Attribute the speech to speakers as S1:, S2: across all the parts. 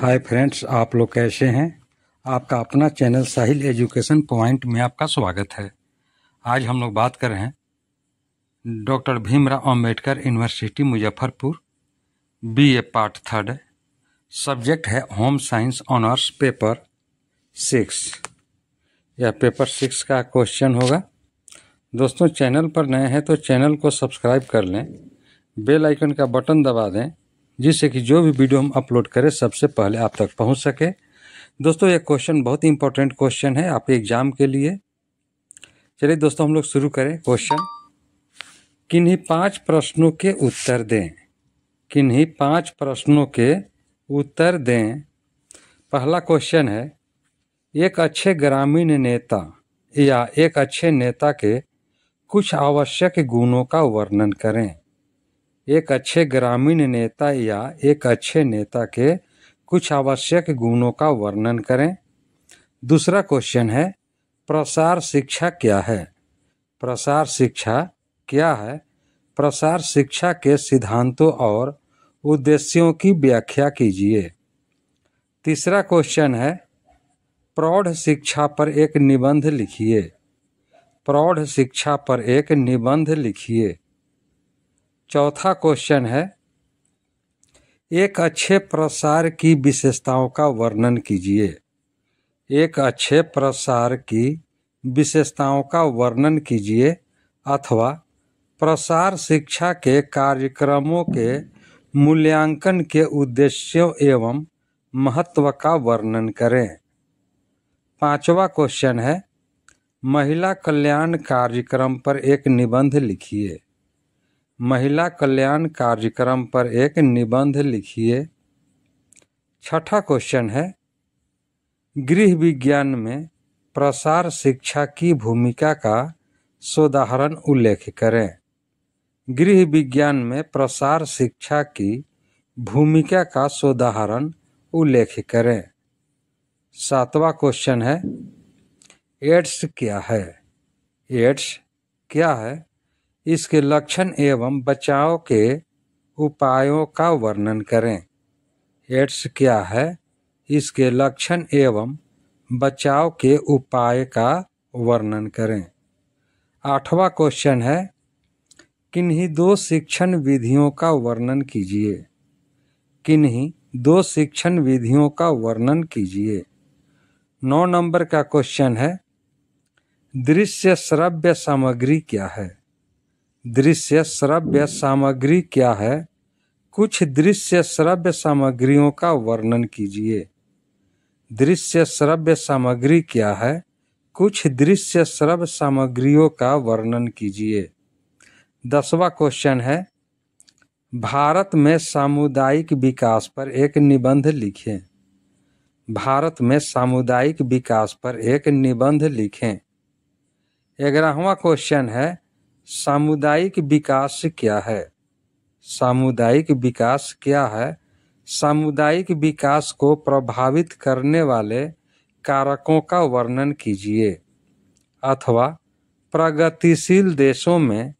S1: hi friends आप लोग कैसे हैं आपका अपना चैनल साहिल एजुकेशन पॉइंट में आपका स्वागत है आज हम लोग बात कर रहे हैं doctor Bhimrao Ambedkar university Muzaffarpur B A part third subject है home science honours paper six यह पेपर सिक्स का क्वेश्चन होगा दोस्तों चैनल पर नए हैं तो चैनल को सब्सक्राइब कर लें बेल आइकन का बटन दबा दें जिससे कि जो भी वीडियो हम अपलोड करें सबसे पहले आप तक पहुंच सके दोस्तों ये क्वेश्चन बहुत ही इंपॉर्टेंट क्वेश्चन है आपके एग्जाम के लिए चलिए दोस्तों हम लोग शुरू करें क्वेश्चन किन्हीं पांच प्रश्नों के उत्तर दें किन्हीं पांच प्रश्नों के उत्तर दें पहला क्वेश्चन है एक अच्छे ग्रामीण नेता या एक अच्छे नेता के कुछ आवश्यक गुणों का वर्णन करें एक अच्छे ग्रामीण नेता या एक अच्छे नेता के कुछ आवश्यक गुणों का वर्णन करें दूसरा क्वेश्चन है प्रसार शिक्षा क्या है प्रसार शिक्षा क्या है प्रसार शिक्षा के सिद्धांतों और उद्देश्यों की व्याख्या कीजिए तीसरा क्वेश्चन है प्रौढ़ शिक्षा पर एक निबंध लिखिए प्रौढ़ शिक्षा पर एक निबंध लिखिए चौथा क्वेश्चन है एक अच्छे प्रसार की विशेषताओं का वर्णन कीजिए एक अच्छे प्रसार की विशेषताओं का वर्णन कीजिए अथवा प्रसार शिक्षा के कार्यक्रमों के मूल्यांकन के उद्देश्यों एवं महत्व का वर्णन करें पांचवा क्वेश्चन है महिला कल्याण कार्यक्रम पर एक निबंध लिखिए महिला कल्याण कार्यक्रम पर एक निबंध लिखिए छठा क्वेश्चन है गृह विज्ञान में प्रसार शिक्षा की भूमिका का सोदाहरण उल्लेख करें गृह विज्ञान में प्रसार शिक्षा की भूमिका का सोदाहरण उल्लेख करें सातवां क्वेश्चन है एड्स क्या है एड्स क्या है इसके लक्षण एवं बचाव के उपायों का वर्णन करें एड्स क्या है इसके लक्षण एवं बचाव के उपाय का वर्णन करें आठवां क्वेश्चन है किन्हीं दो शिक्षण विधियों का वर्णन कीजिए किन्हीं दो शिक्षण विधियों का वर्णन कीजिए नौ नंबर का क्वेश्चन है दृश्य श्रव्य सामग्री क्या है दृश्य श्रव्य सामग्री क्या है कुछ दृश्य श्रव्य सामग्रियों का वर्णन कीजिए दृश्य श्रव्य सामग्री क्या है कुछ दृश्य श्रव्य सामग्रियों का वर्णन कीजिए दसवा क्वेश्चन है भारत में सामुदायिक विकास पर एक निबंध लिखें भारत में सामुदायिक विकास पर एक निबंध लिखें ग्यारहवा क्वेश्चन है सामुदायिक विकास क्या है सामुदायिक विकास क्या है सामुदायिक विकास को प्रभावित करने वाले कारकों का वर्णन कीजिए अथवा प्रगतिशील देशों में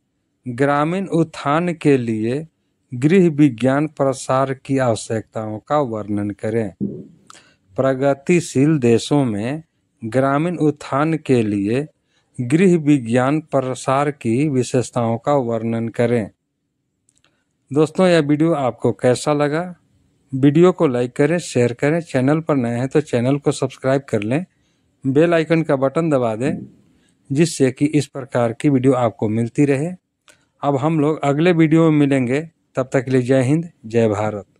S1: ग्रामीण उत्थान के लिए गृह विज्ञान प्रसार की आवश्यकताओं का वर्णन करें प्रगतिशील देशों में ग्रामीण उत्थान के लिए गृह विज्ञान प्रसार की विशेषताओं का वर्णन करें दोस्तों यह वीडियो आपको कैसा लगा वीडियो को लाइक करें शेयर करें चैनल पर नए हैं तो चैनल को सब्सक्राइब कर लें बेल आइकन का बटन दबा दें जिससे कि इस प्रकार की वीडियो आपको मिलती रहे अब हम लोग अगले वीडियो में मिलेंगे तब तक के लिए जय हिंद जय भारत